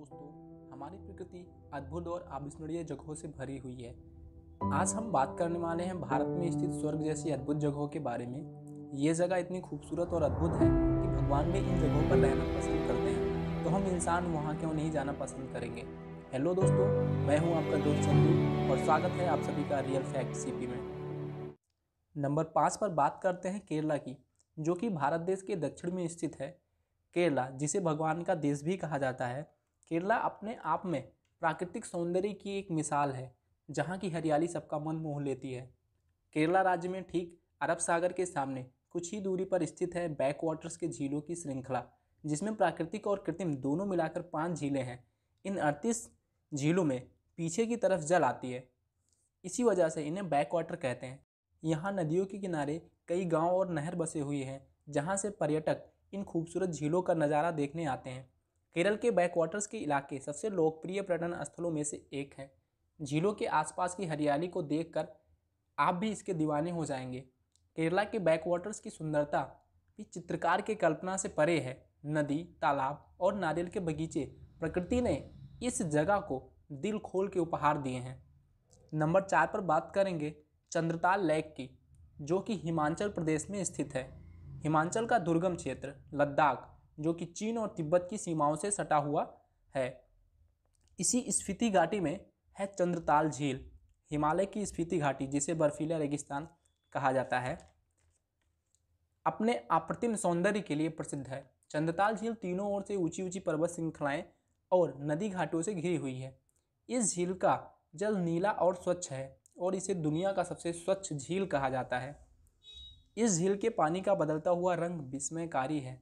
दोस्तों हमारी प्रकृति अद्भुत और अविस्मरणीय जगहों से भरी हुई है आज हम बात करने वाले हैं भारत में स्थित स्वर्ग जैसी अद्भुत जगहों के बारे में ये जगह इतनी खूबसूरत और अद्भुत है कि भगवान भी इन जगहों पर रहना पसंद करते हैं तो हम इंसान वहाँ क्यों नहीं जाना पसंद करेंगे हेलो दोस्तों मैं हूँ आपका दोस्त चंदू और स्वागत है आप सभी का रियल फैक्ट सीपी में नंबर पाँच पर बात करते हैं केरला की जो कि भारत देश के दक्षिण में स्थित है केरला जिसे भगवान का देश भी कहा जाता है केरला अपने आप में प्राकृतिक सौंदर्य की एक मिसाल है जहाँ की हरियाली सबका मन मोह लेती है केरला राज्य में ठीक अरब सागर के सामने कुछ ही दूरी पर स्थित है बैक वाटर्स के झीलों की श्रृंखला जिसमें प्राकृतिक और कृत्रिम दोनों मिलाकर पांच झीलें हैं इन अड़तीस झीलों में पीछे की तरफ जल आती है इसी वजह से इन्हें बैक वाटर कहते हैं यहाँ नदियों के किनारे कई गांव और नहर बसे हुए हैं जहाँ से पर्यटक इन खूबसूरत झीलों का नज़ारा देखने आते हैं केरल के बैकवाटर्स के इलाके सबसे लोकप्रिय पर्यटन स्थलों में से एक है झीलों के आसपास की हरियाली को देखकर आप भी इसके दीवाने हो जाएंगे केरला के बैकवाटर्स की सुंदरता भी चित्रकार के कल्पना से परे है नदी तालाब और नारियल के बगीचे प्रकृति ने इस जगह को दिल खोल के उपहार दिए हैं नंबर चार पर बात करेंगे चंद्रताल लेक की जो कि हिमाचल प्रदेश में स्थित है हिमाचल का दुर्गम क्षेत्र लद्दाख जो कि चीन और तिब्बत की सीमाओं से सटा हुआ है इसी स्फीति घाटी में है चंद्रताल झील हिमालय की स्फीति घाटी जिसे बर्फीला रेगिस्तान कहा जाता है अपने अप्रतिम सौंदर्य के लिए प्रसिद्ध है चंद्रताल झील तीनों ओर से ऊंची ऊंची पर्वत श्रृंखलाएं और नदी घाटों से घिरी हुई है इस झील का जल नीला और स्वच्छ है और इसे दुनिया का सबसे स्वच्छ झील कहा जाता है इस झील के पानी का बदलता हुआ रंग विस्मयकारी है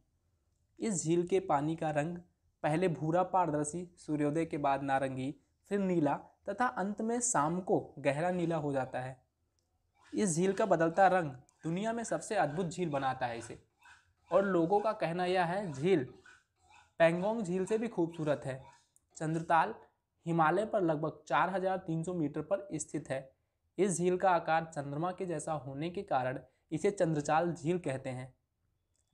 इस झील के पानी का रंग पहले भूरा पारदर्शी सूर्योदय के बाद नारंगी फिर नीला तथा अंत में शाम को गहरा नीला हो जाता है इस झील का बदलता रंग दुनिया में सबसे अद्भुत झील बनाता है इसे और लोगों का कहना यह है झील पेंगोंग झील से भी खूबसूरत है चंद्रताल हिमालय पर लगभग 4,300 मीटर पर स्थित है इस झील का आकार चंद्रमा के जैसा होने के कारण इसे चंद्रचाल झील कहते हैं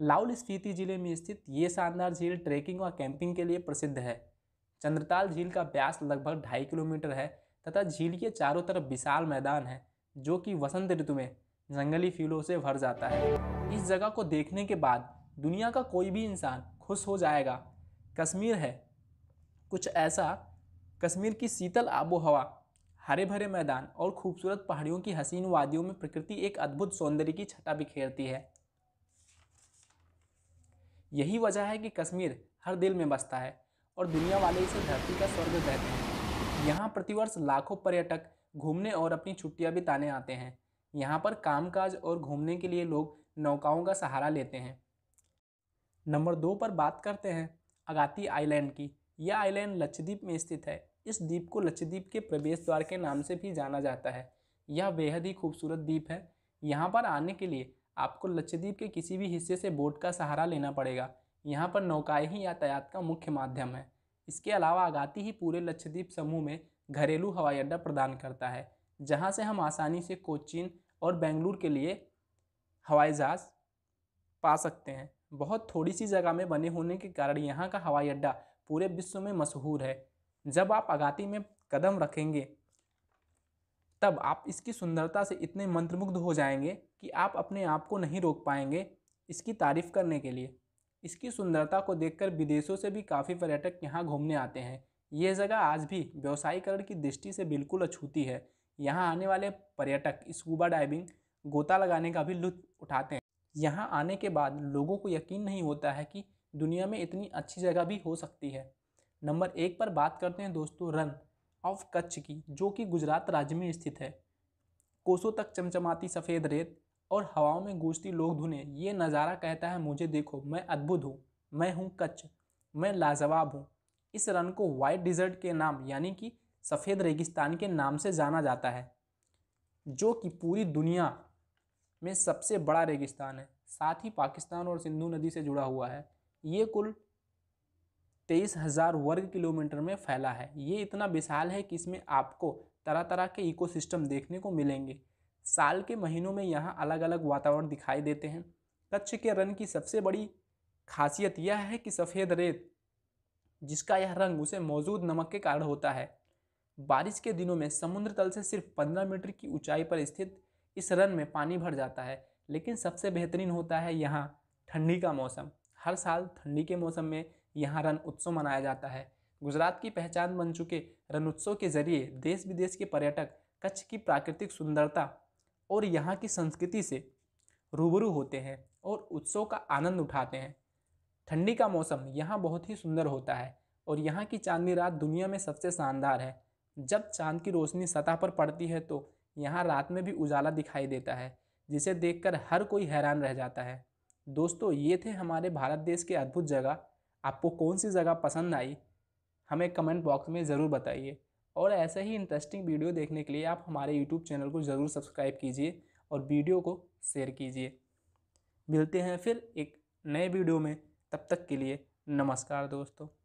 लाउल स्पीति जिले में स्थित ये शानदार झील ट्रैकिंग और कैंपिंग के लिए प्रसिद्ध है चंद्रताल झील का व्यास लगभग ढाई किलोमीटर है तथा झील के चारों तरफ विशाल मैदान है जो कि वसंत ऋतु में जंगली फूलों से भर जाता है इस जगह को देखने के बाद दुनिया का कोई भी इंसान खुश हो जाएगा कश्मीर है कुछ ऐसा कश्मीर की शीतल आबो हवा हरे भरे मैदान और खूबसूरत पहाड़ियों की हसीन वादियों में प्रकृति एक अद्भुत सौंदर्य की छटा बिखेरती है यही वजह है कि कश्मीर हर दिल में बसता है और दुनिया वाले इसे धरती का स्वर्ग कहते हैं यहाँ प्रतिवर्ष लाखों पर्यटक घूमने और अपनी छुट्टियाँ बिताने आते हैं यहाँ पर कामकाज और घूमने के लिए लोग नौकाओं का सहारा लेते हैं नंबर दो पर बात करते हैं अगाती आइलैंड की यह आइलैंड लक्षद्वीप में स्थित है इस द्वीप को लक्षद्वीप के प्रवेश द्वार के नाम से भी जाना जाता है यह बेहद ही खूबसूरत द्वीप है यहाँ पर आने के लिए आपको लक्षद्वीप के किसी भी हिस्से से बोट का सहारा लेना पड़ेगा यहाँ पर नौकाएँ ही यातायात का मुख्य माध्यम है इसके अलावा आगाती ही पूरे लक्षद्वीप समूह में घरेलू हवाई अड्डा प्रदान करता है जहाँ से हम आसानी से कोचिन और बेंगलुरु के लिए हवाई जहाज़ पा सकते हैं बहुत थोड़ी सी जगह में बने होने के कारण यहाँ का हवाई अड्डा पूरे विश्व में मशहूर है जब आप आगाती में कदम रखेंगे तब आप इसकी सुंदरता से इतने मंत्रमुग्ध हो जाएंगे कि आप अपने आप को नहीं रोक पाएंगे इसकी तारीफ़ करने के लिए इसकी सुंदरता को देखकर विदेशों से भी काफ़ी पर्यटक यहाँ घूमने आते हैं ये जगह आज भी व्यवसायीकरण की दृष्टि से बिल्कुल अछूती है यहाँ आने वाले पर्यटक स्कूबा डाइविंग गोता लगाने का भी लुत्फ उठाते हैं यहाँ आने के बाद लोगों को यकीन नहीं होता है कि दुनिया में इतनी अच्छी जगह भी हो सकती है नंबर एक पर बात करते हैं दोस्तों रन ऑफ कच्छ की जो कि गुजरात राज्य में स्थित है कोसों तक चमचमाती सफ़ेद रेत और हवाओं में गूंजती लोग धुने ये नज़ारा कहता है मुझे देखो मैं अद्भुत हूँ मैं हूँ कच्छ मैं लाजवाब हूँ इस रन को वाइट डिजर्ट के नाम यानी कि सफ़ेद रेगिस्तान के नाम से जाना जाता है जो कि पूरी दुनिया में सबसे बड़ा रेगिस्तान है साथ ही पाकिस्तान और सिंधु नदी से जुड़ा हुआ है ये कुल तेईस हज़ार वर्ग किलोमीटर में फैला है ये इतना विशाल है कि इसमें आपको तरह तरह के इकोसिस्टम देखने को मिलेंगे साल के महीनों में यहाँ अलग अलग वातावरण दिखाई देते हैं कच्छ के रन की सबसे बड़ी खासियत यह है कि सफ़ेद रेत जिसका यह रंग उसे मौजूद नमक के कारण होता है बारिश के दिनों में समुद्र तल से सिर्फ पंद्रह मीटर की ऊंचाई पर स्थित इस रन में पानी भर जाता है लेकिन सबसे बेहतरीन होता है यहाँ ठंडी का मौसम हर साल ठंडी के मौसम में यहाँ रन उत्सव मनाया जाता है गुजरात की पहचान बन चुके रन उत्सव के जरिए देश विदेश के पर्यटक कच्छ की प्राकृतिक सुंदरता और यहाँ की संस्कृति से रूबरू होते हैं और उत्सव का आनंद उठाते हैं ठंडी का मौसम यहाँ बहुत ही सुंदर होता है और यहाँ की चांदनी रात दुनिया में सबसे शानदार है जब चांद की रोशनी सतह पर पड़ती है तो यहाँ रात में भी उजाला दिखाई देता है जिसे देखकर हर कोई हैरान रह जाता है दोस्तों ये थे हमारे भारत देश के अद्भुत जगह आपको कौन सी जगह पसंद आई हमें कमेंट बॉक्स में ज़रूर बताइए और ऐसे ही इंटरेस्टिंग वीडियो देखने के लिए आप हमारे यूट्यूब चैनल को ज़रूर सब्सक्राइब कीजिए और वीडियो को शेयर कीजिए मिलते हैं फिर एक नए वीडियो में तब तक के लिए नमस्कार दोस्तों